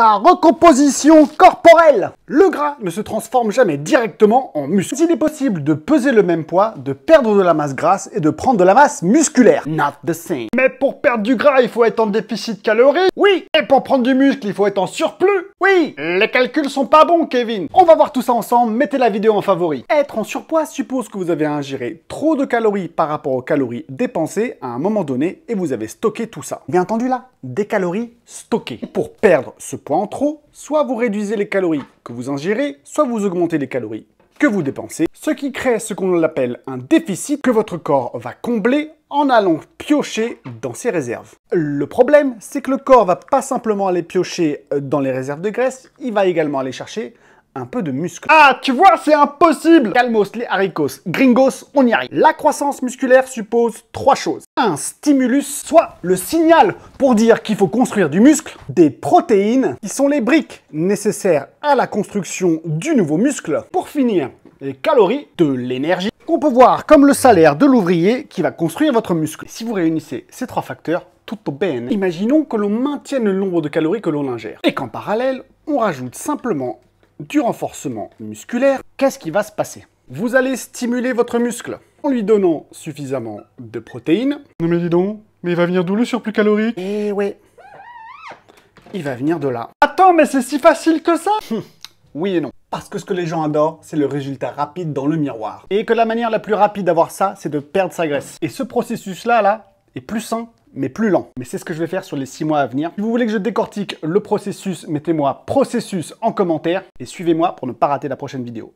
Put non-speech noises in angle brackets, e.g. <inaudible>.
La recomposition corporelle Le gras ne se transforme jamais directement en muscle. Il est possible de peser le même poids, de perdre de la masse grasse et de prendre de la masse musculaire. Not the same. Mais pour perdre du gras, il faut être en déficit calorique. Oui Et pour prendre du muscle, il faut être en surplus. Oui, les calculs sont pas bons, Kevin. On va voir tout ça ensemble, mettez la vidéo en favori. Être en surpoids suppose que vous avez ingéré trop de calories par rapport aux calories dépensées à un moment donné et vous avez stocké tout ça. Bien entendu là, des calories stockées. pour perdre ce poids en trop, soit vous réduisez les calories que vous ingérez, soit vous augmentez les calories que vous dépensez, ce qui crée ce qu'on appelle un déficit que votre corps va combler en allant piocher dans ses réserves. Le problème, c'est que le corps va pas simplement aller piocher euh, dans les réserves de graisse, il va également aller chercher un peu de muscle. Ah, tu vois, c'est impossible Calmos, les haricots, gringos, on y arrive. La croissance musculaire suppose trois choses. Un stimulus, soit le signal pour dire qu'il faut construire du muscle, des protéines, qui sont les briques nécessaires à la construction du nouveau muscle. Pour finir, les calories, de l'énergie, on peut voir comme le salaire de l'ouvrier qui va construire votre muscle. Si vous réunissez ces trois facteurs, tout au bien. Imaginons que l'on maintienne le nombre de calories que l'on ingère et qu'en parallèle, on rajoute simplement du renforcement musculaire. Qu'est-ce qui va se passer Vous allez stimuler votre muscle en lui donnant suffisamment de protéines. Non mais dis donc, mais il va venir d'où le surplus calorique Eh ouais. Il va venir de là. Attends, mais c'est si facile que ça <laughs> Oui et non parce que ce que les gens adorent, c'est le résultat rapide dans le miroir. Et que la manière la plus rapide d'avoir ça, c'est de perdre sa graisse. Et ce processus-là, là, est plus sain mais plus lent. Mais c'est ce que je vais faire sur les 6 mois à venir. Si vous voulez que je décortique le processus, mettez-moi processus en commentaire et suivez-moi pour ne pas rater la prochaine vidéo.